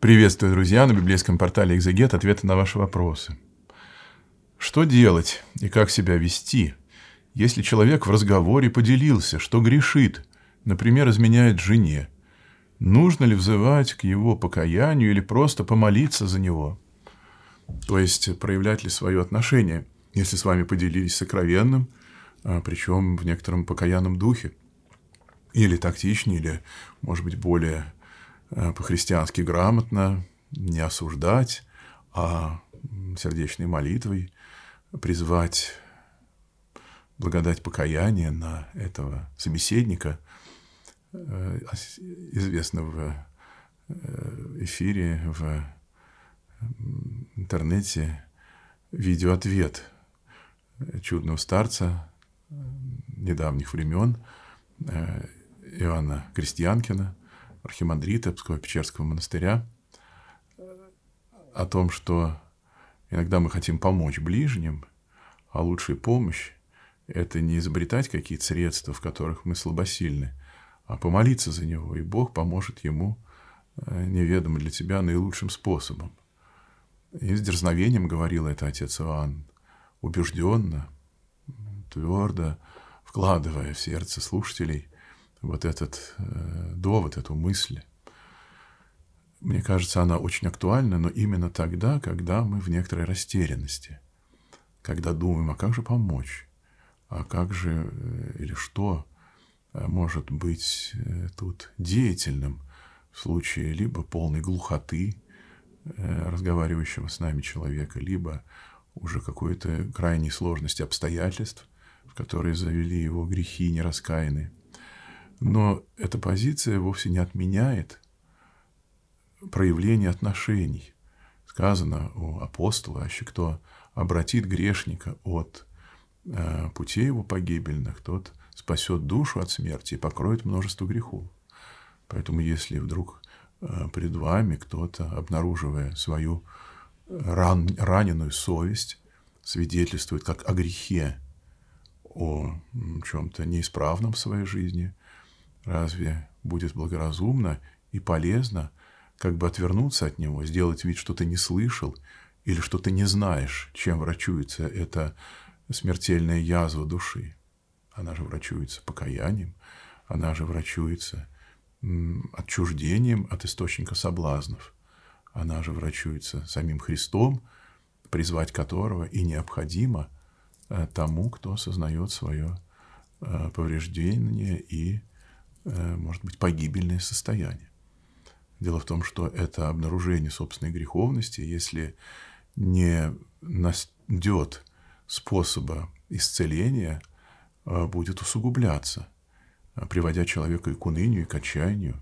Приветствую, друзья, на библейском портале «Экзегет» ответы на ваши вопросы. Что делать и как себя вести, если человек в разговоре поделился, что грешит, например, изменяет жене? Нужно ли взывать к его покаянию или просто помолиться за него? То есть, проявлять ли свое отношение, если с вами поделились сокровенным, а, причем в некотором покаянном духе? Или тактичнее, или, может быть, более Э, по-христиански грамотно, не осуждать, а сердечной молитвой призвать благодать покаяния на этого собеседника, э, известного в э, эфире, в интернете, видеоответ чудного старца недавних времен Иоанна Крестьянкина, архимандрита Псково-Печерского монастыря о том, что иногда мы хотим помочь ближним, а лучшая помощь – это не изобретать какие-то средства, в которых мы слабосильны, а помолиться за него, и Бог поможет ему э, неведомо для тебя наилучшим способом. И с дерзновением говорил это отец Иоанн, убежденно, твердо, вкладывая в сердце слушателей – вот этот э, довод, эту мысль. Мне кажется, она очень актуальна, но именно тогда, когда мы в некоторой растерянности, когда думаем, а как же помочь, а как же э, или что э, может быть тут деятельным в случае либо полной глухоты разговаривающего с нами человека, либо уже какой-то крайней сложности обстоятельств, в которые завели его грехи нераскаянные. Но эта позиция вовсе не отменяет проявление отношений. Сказано у апостола, аще кто обратит грешника от э, путей его погибельных, тот спасет душу от смерти и покроет множество грехов. Поэтому если вдруг э, пред вами кто-то, обнаруживая свою ран, раненую совесть, свидетельствует как о грехе, о чем-то неисправном в своей жизни, Разве будет благоразумно и полезно как бы отвернуться от него, сделать вид, что ты не слышал или что ты не знаешь, чем врачуется эта смертельная язва души? Она же врачуется покаянием, она же врачуется отчуждением от источника соблазнов. Она же врачуется самим Христом, призвать которого и необходимо э, тому, кто осознает свое э, повреждение и Э, может быть, погибельное состояние. Дело в том, что это обнаружение собственной греховности, если не найдет способа исцеления, э, будет усугубляться, э, приводя человека и к унынию, и к отчаянию,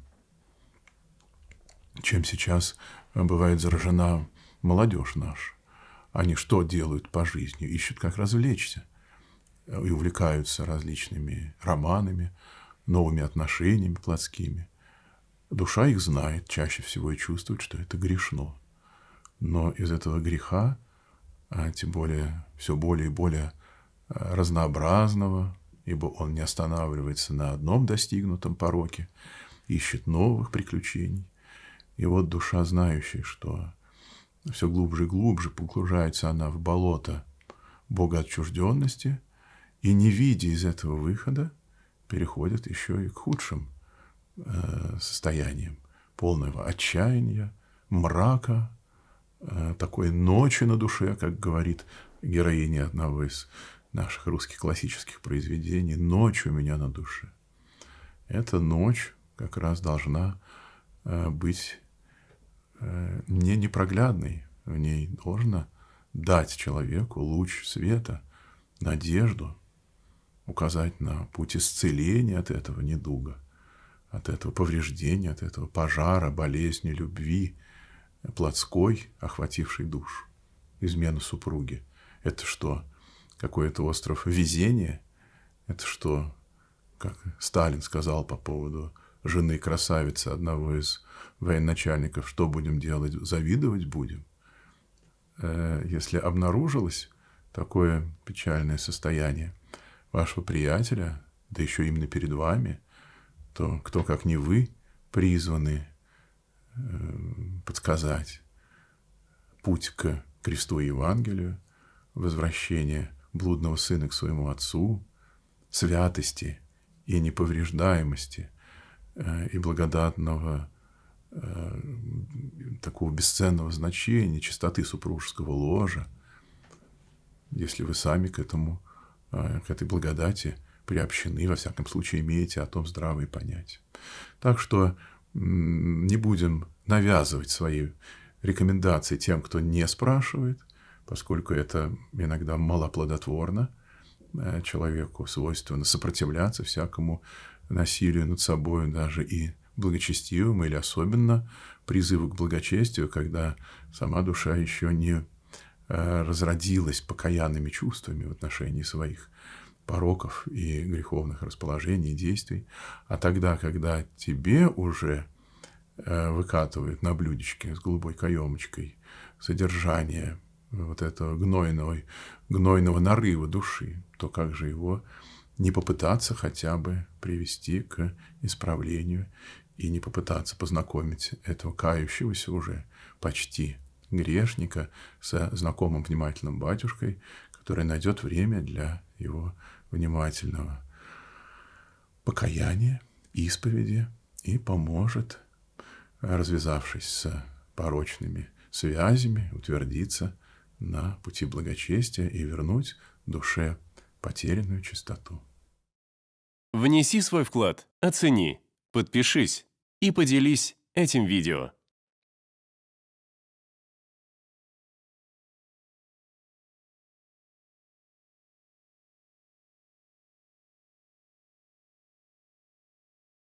чем сейчас бывает заражена молодежь наша. Они что делают по жизни? Ищут, как развлечься. И увлекаются различными романами, новыми отношениями плотскими. Душа их знает чаще всего и чувствует, что это грешно. Но из этого греха, а тем более все более и более а, разнообразного, ибо он не останавливается на одном достигнутом пороке, ищет новых приключений. И вот душа, знающая, что все глубже и глубже погружается она в болото богоотчужденности, и не видя из этого выхода, переходит еще и к худшим э, состояниям полного отчаяния, мрака, э, такой ночи на душе, как говорит героиня одного из наших русских классических произведений, «Ночь у меня на душе». Эта ночь как раз должна э, быть не непроглядной, в ней должна дать человеку луч света, надежду – указать на путь исцеления от этого недуга, от этого повреждения, от этого пожара, болезни, любви, плотской, охватившей душу, измену супруги. Это что, какой-то остров везения? Это что, как Сталин сказал по поводу жены красавицы одного из военачальников, что будем делать, завидовать будем? Э, если обнаружилось такое печальное состояние – вашего приятеля, да еще именно перед вами, то кто, как не вы, призваны э, подсказать путь к кресту и Евангелию, возвращение блудного сына к своему отцу, святости и неповреждаемости э, и благодатного э, такого бесценного значения, чистоты супружеского ложа, если вы сами к этому Э, к этой благодати приобщены, во всяком случае, имеете о том здравые понятия. Так что не будем навязывать свои рекомендации тем, кто не спрашивает, поскольку это иногда малоплодотворно. Э, человеку свойственно сопротивляться всякому насилию над собой, даже и благочестивым, или особенно призыву к благочестию, когда сама душа еще не Э, разродилась покаянными чувствами в отношении своих пороков и греховных расположений, и действий. А тогда, когда тебе уже э, выкатывают на блюдечке с голубой каемочкой содержание вот этого гнойного, гнойного нарыва души, то как же его не попытаться хотя бы привести к исправлению и не попытаться познакомить этого кающегося уже почти грешника со знакомым внимательным батюшкой, который найдет время для его внимательного покаяния, исповеди и поможет, развязавшись с порочными связями, утвердиться на пути благочестия и вернуть душе потерянную чистоту. Внеси свой вклад, оцени, подпишись и поделись этим видео.